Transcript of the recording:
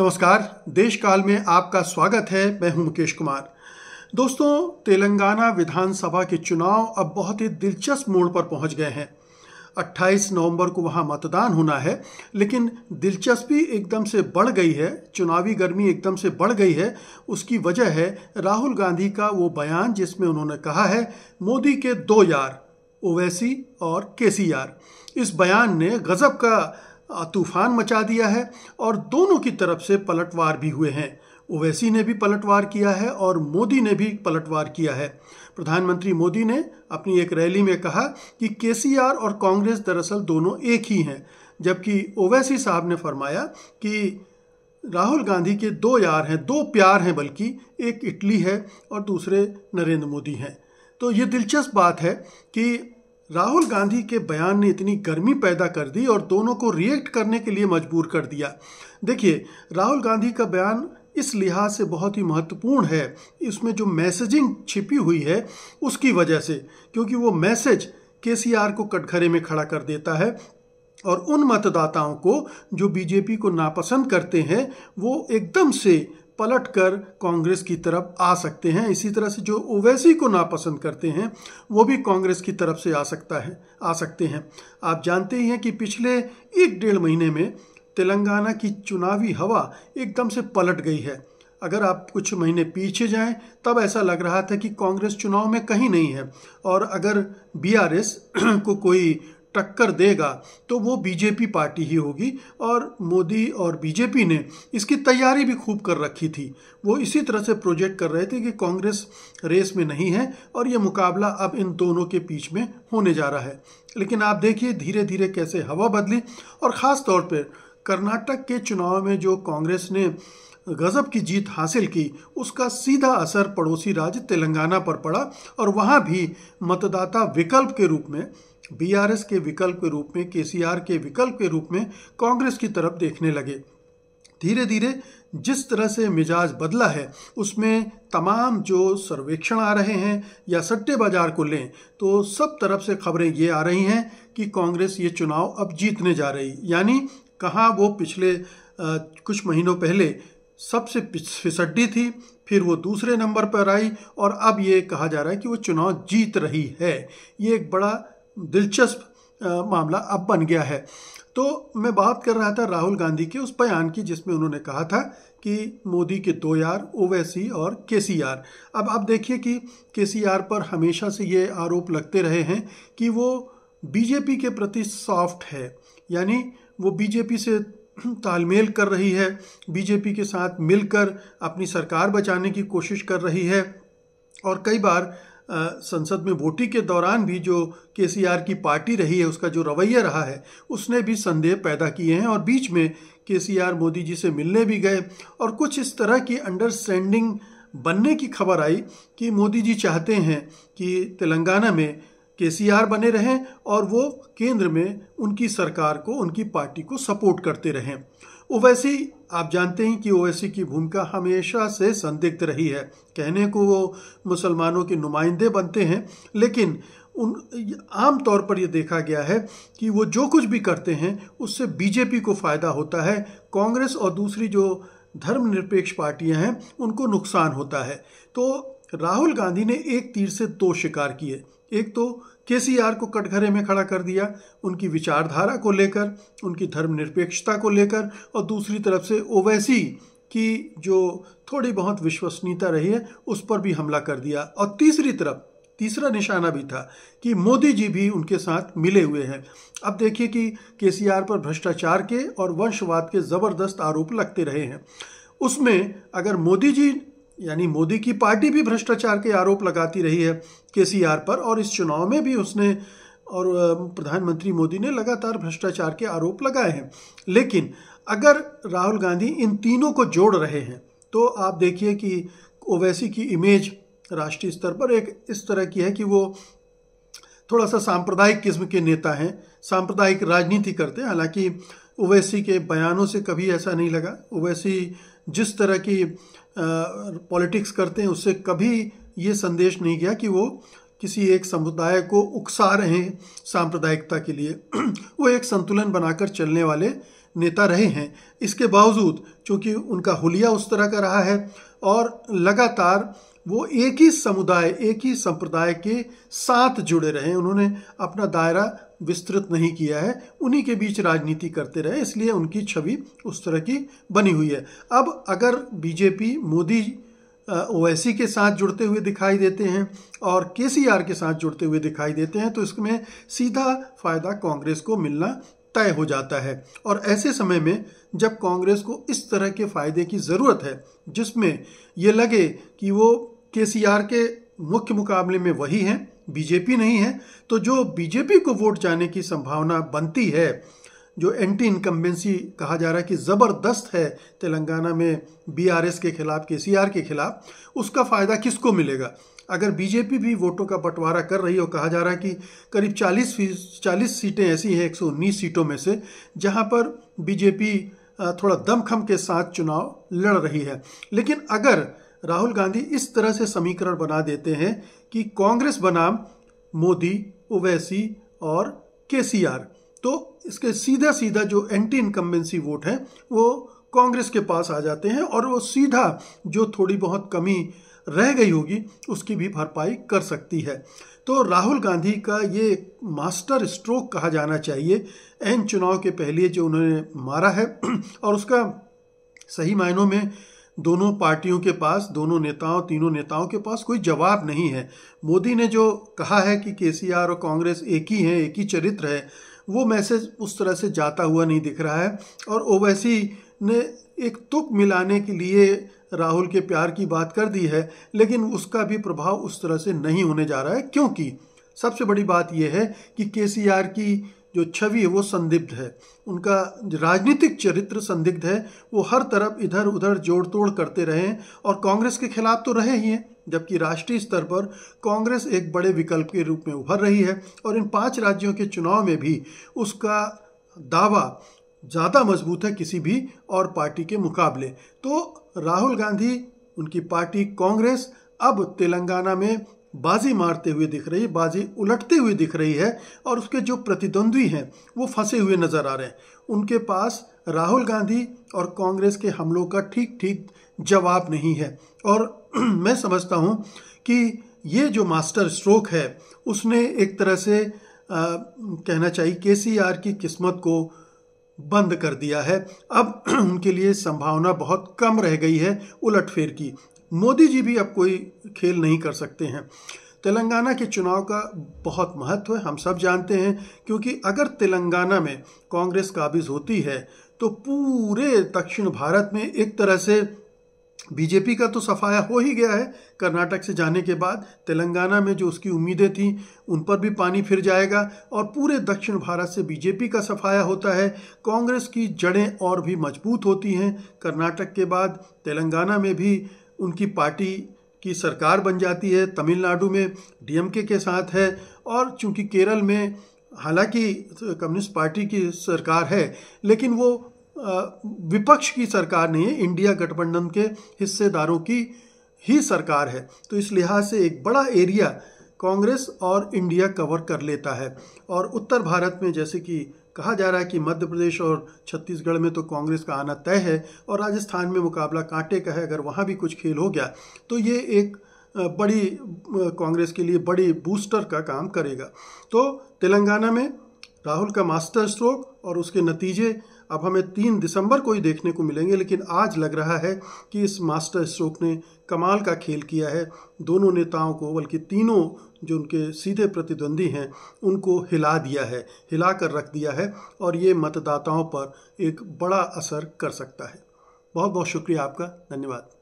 नमस्कार देश काल में आपका स्वागत है मैं हूं मुकेश कुमार दोस्तों तेलंगाना विधानसभा के चुनाव अब बहुत ही दिलचस्प मोड़ पर पहुंच गए हैं 28 नवंबर को वहां मतदान होना है लेकिन दिलचस्पी एकदम से बढ़ गई है चुनावी गर्मी एकदम से बढ़ गई है उसकी वजह है राहुल गांधी का वो बयान जिसमें उन्होंने कहा है मोदी के दो यार ओवैसी और यार इस बयान ने गज़ब का तूफान मचा दिया है और दोनों की तरफ से पलटवार भी हुए हैं ओवैसी ने भी पलटवार किया है और मोदी ने भी पलटवार किया है प्रधानमंत्री मोदी ने अपनी एक रैली में कहा कि केसीआर और कांग्रेस दरअसल दोनों एक ही हैं जबकि ओवैसी साहब ने फरमाया कि राहुल गांधी के दो यार हैं दो प्यार हैं बल्कि एक इटली है और दूसरे नरेंद्र मोदी हैं तो ये दिलचस्प बात है कि राहुल गांधी के बयान ने इतनी गर्मी पैदा कर दी और दोनों को रिएक्ट करने के लिए मजबूर कर दिया देखिए राहुल गांधी का बयान इस लिहाज से बहुत ही महत्वपूर्ण है इसमें जो मैसेजिंग छिपी हुई है उसकी वजह से क्योंकि वो मैसेज के को कटघरे में खड़ा कर देता है और उन मतदाताओं को जो बीजेपी को नापसंद करते हैं वो एकदम से पलटकर कांग्रेस की तरफ आ सकते हैं इसी तरह से जो ओवैसी को नापसंद करते हैं वो भी कांग्रेस की तरफ से आ सकता है आ सकते हैं आप जानते ही हैं कि पिछले एक डेढ़ महीने में तेलंगाना की चुनावी हवा एकदम से पलट गई है अगर आप कुछ महीने पीछे जाएं तब ऐसा लग रहा था कि कांग्रेस चुनाव में कहीं नहीं है और अगर बीआरएस को कोई टक्कर देगा तो वो बीजेपी पार्टी ही होगी और मोदी और बीजेपी ने इसकी तैयारी भी खूब कर रखी थी वो इसी तरह से प्रोजेक्ट कर रहे थे कि कांग्रेस रेस में नहीं है और ये मुकाबला अब इन दोनों के बीच में होने जा रहा है लेकिन आप देखिए धीरे धीरे कैसे हवा बदली और ख़ास तौर पर कर्नाटक के चुनाव में जो कांग्रेस ने गजब की जीत हासिल की उसका सीधा असर पड़ोसी राज्य तेलंगाना पर पड़ा और वहाँ भी मतदाता विकल्प के रूप में बीआरएस के विकल्प के रूप में केसीआर के विकल्प के रूप में कांग्रेस की तरफ देखने लगे धीरे धीरे जिस तरह से मिजाज बदला है उसमें तमाम जो सर्वेक्षण आ रहे हैं या सट्टे बाजार को लें तो सब तरफ से खबरें ये आ रही हैं कि कांग्रेस ये चुनाव अब जीतने जा रही यानी कहाँ वो पिछले आ, कुछ महीनों पहले सबसे फिसड्डी थी फिर वो दूसरे नंबर पर आई और अब ये कहा जा रहा है कि वो चुनाव जीत रही है ये एक बड़ा दिलचस्प मामला अब बन गया है तो मैं बात कर रहा था राहुल गांधी के उस बयान की जिसमें उन्होंने कहा था कि मोदी के दो यार ओवैसी और के सी आर अब आप देखिए कि के सी आर पर हमेशा से ये आरोप लगते रहे हैं कि वो बीजेपी के प्रति सॉफ्ट है यानी वो बीजेपी से तालमेल कर रही है बीजेपी के साथ मिलकर अपनी सरकार बचाने की कोशिश कर रही है और कई बार संसद में वोटिंग के दौरान भी जो के की पार्टी रही है उसका जो रवैया रहा है उसने भी संदेह पैदा किए हैं और बीच में के मोदी जी से मिलने भी गए और कुछ इस तरह की अंडरस्टैंडिंग बनने की खबर आई कि मोदी जी चाहते हैं कि तेलंगाना में के बने रहें और वो केंद्र में उनकी सरकार को उनकी पार्टी को सपोर्ट करते रहें ओवैसी आप जानते हैं कि ओवैसी की भूमिका हमेशा से संदिग्ध रही है कहने को वो मुसलमानों के नुमाइंदे बनते हैं लेकिन उन आम तौर पर ये देखा गया है कि वो जो कुछ भी करते हैं उससे बीजेपी को फ़ायदा होता है कांग्रेस और दूसरी जो धर्मनिरपेक्ष पार्टियां हैं उनको नुकसान होता है तो राहुल गांधी ने एक तीर से दो शिकार किए एक तो केसीआर को कटघरे में खड़ा कर दिया उनकी विचारधारा को लेकर उनकी धर्मनिरपेक्षता को लेकर और दूसरी तरफ से ओवैसी की जो थोड़ी बहुत विश्वसनीयता रही है उस पर भी हमला कर दिया और तीसरी तरफ तीसरा निशाना भी था कि मोदी जी भी उनके साथ मिले हुए हैं अब देखिए कि केसीआर पर भ्रष्टाचार के और वंशवाद के ज़बरदस्त आरोप लगते रहे हैं उसमें अगर मोदी जी यानी मोदी की पार्टी भी भ्रष्टाचार के आरोप लगाती रही है के पर और इस चुनाव में भी उसने और प्रधानमंत्री मोदी ने लगातार भ्रष्टाचार के आरोप लगाए हैं लेकिन अगर राहुल गांधी इन तीनों को जोड़ रहे हैं तो आप देखिए कि ओवैसी की इमेज राष्ट्रीय स्तर पर एक इस तरह की है कि वो थोड़ा सा सांप्रदायिक किस्म के नेता हैं सांप्रदायिक राजनीति करते हैं हालांकि ओवैसी के बयानों से कभी ऐसा नहीं लगा ओवैसी जिस तरह की पॉलिटिक्स करते हैं उससे कभी ये संदेश नहीं गया कि वो किसी एक समुदाय को उकसा रहे हैं सांप्रदायिकता के लिए वो एक संतुलन बनाकर चलने वाले नेता रहे हैं इसके बावजूद चूँकि उनका हुलिया उस तरह का रहा है और लगातार वो एक ही समुदाय एक ही संप्रदाय के साथ जुड़े रहे उन्होंने अपना दायरा विस्तृत नहीं किया है उन्हीं के बीच राजनीति करते रहे इसलिए उनकी छवि उस तरह की बनी हुई है अब अगर बीजेपी मोदी ओवैसी के साथ जुड़ते हुए दिखाई देते हैं और के के साथ जुड़ते हुए दिखाई देते हैं तो इसमें सीधा फायदा कांग्रेस को मिलना तय हो जाता है और ऐसे समय में जब कांग्रेस को इस तरह के फायदे की ज़रूरत है जिसमें ये लगे कि वो केसीआर के मुख्य मुकाबले में वही हैं बीजेपी नहीं है तो जो बीजेपी को वोट जाने की संभावना बनती है जो एंटी इनकम्बेंसी कहा जा रहा है कि ज़बरदस्त है तेलंगाना में बीआरएस के खिलाफ आर के खिलाफ उसका फ़ायदा किसको मिलेगा अगर बीजेपी भी वोटों का बंटवारा कर रही हो कहा जा रहा है कि करीब 40 फीस चालीस सीटें ऐसी हैं एक सीटों में से जहां पर बीजेपी थोड़ा दमखम के साथ चुनाव लड़ रही है लेकिन अगर राहुल गांधी इस तरह से समीकरण बना देते हैं कि कांग्रेस बनाम मोदी ओवैसी और केसीआर तो इसके सीधा सीधा जो एंटी इनकम्बेंसी वोट है वो कांग्रेस के पास आ जाते हैं और वो सीधा जो थोड़ी बहुत कमी रह गई होगी उसकी भी भरपाई कर सकती है तो राहुल गांधी का ये मास्टर स्ट्रोक कहा जाना चाहिए एन चुनाव के पहले जो उन्होंने मारा है और उसका सही मायनों में दोनों पार्टियों के पास दोनों नेताओं तीनों नेताओं के पास कोई जवाब नहीं है मोदी ने जो कहा है कि केसीआर और कांग्रेस एक ही हैं एक ही चरित्र है वो मैसेज उस तरह से जाता हुआ नहीं दिख रहा है और ओवैसी ने एक तुक मिलाने के लिए राहुल के प्यार की बात कर दी है लेकिन उसका भी प्रभाव उस तरह से नहीं होने जा रहा है क्योंकि सबसे बड़ी बात यह है कि केसीआर की जो छवि है वो संदिग्ध है उनका राजनीतिक चरित्र संदिग्ध है वो हर तरफ इधर उधर जोड़ तोड़ करते रहे हैं और कांग्रेस के खिलाफ तो रहे ही हैं जबकि राष्ट्रीय स्तर पर कांग्रेस एक बड़े विकल्प के रूप में उभर रही है और इन पांच राज्यों के चुनाव में भी उसका दावा ज़्यादा मजबूत है किसी भी और पार्टी के मुकाबले तो राहुल गांधी उनकी पार्टी कांग्रेस अब तेलंगाना में बाजी मारते हुए दिख रही है बाजी उलटते हुए दिख रही है और उसके जो प्रतिद्वंद्वी हैं वो फंसे हुए नज़र आ रहे हैं उनके पास राहुल गांधी और कांग्रेस के हमलों का ठीक ठीक जवाब नहीं है और मैं समझता हूँ कि ये जो मास्टर स्ट्रोक है उसने एक तरह से आ, कहना चाहिए आर की किस्मत को बंद कर दिया है अब उनके लिए संभावना बहुत कम रह गई है उलटफेर की मोदी जी भी अब कोई खेल नहीं कर सकते हैं तेलंगाना के चुनाव का बहुत महत्व है हम सब जानते हैं क्योंकि अगर तेलंगाना में कांग्रेस काबिज होती है तो पूरे दक्षिण भारत में एक तरह से बीजेपी का तो सफाया हो ही गया है कर्नाटक से जाने के बाद तेलंगाना में जो उसकी उम्मीदें थीं उन पर भी पानी फिर जाएगा और पूरे दक्षिण भारत से बीजेपी का सफाया होता है कांग्रेस की जड़ें और भी मजबूत होती हैं कर्नाटक के बाद तेलंगाना में भी उनकी पार्टी की सरकार बन जाती है तमिलनाडु में डीएमके के साथ है और चूंकि केरल में हालांकि कम्युनिस्ट पार्टी की सरकार है लेकिन वो विपक्ष की सरकार नहीं है इंडिया गठबंधन के हिस्सेदारों की ही सरकार है तो इस लिहाज से एक बड़ा एरिया कांग्रेस और इंडिया कवर कर लेता है और उत्तर भारत में जैसे कि कहा जा रहा है कि मध्य प्रदेश और छत्तीसगढ़ में तो कांग्रेस का आना तय है और राजस्थान में मुकाबला कांटे का है अगर वहाँ भी कुछ खेल हो गया तो ये एक बड़ी कांग्रेस के लिए बड़ी बूस्टर का काम करेगा तो तेलंगाना में राहुल का मास्टर स्ट्रोक और उसके नतीजे अब हमें तीन दिसंबर को ही देखने को मिलेंगे लेकिन आज लग रहा है कि इस मास्टर स्ट्रोक ने कमाल का खेल किया है दोनों नेताओं को बल्कि तीनों जो उनके सीधे प्रतिद्वंदी हैं उनको हिला दिया है हिला कर रख दिया है और ये मतदाताओं पर एक बड़ा असर कर सकता है बहुत बहुत शुक्रिया आपका धन्यवाद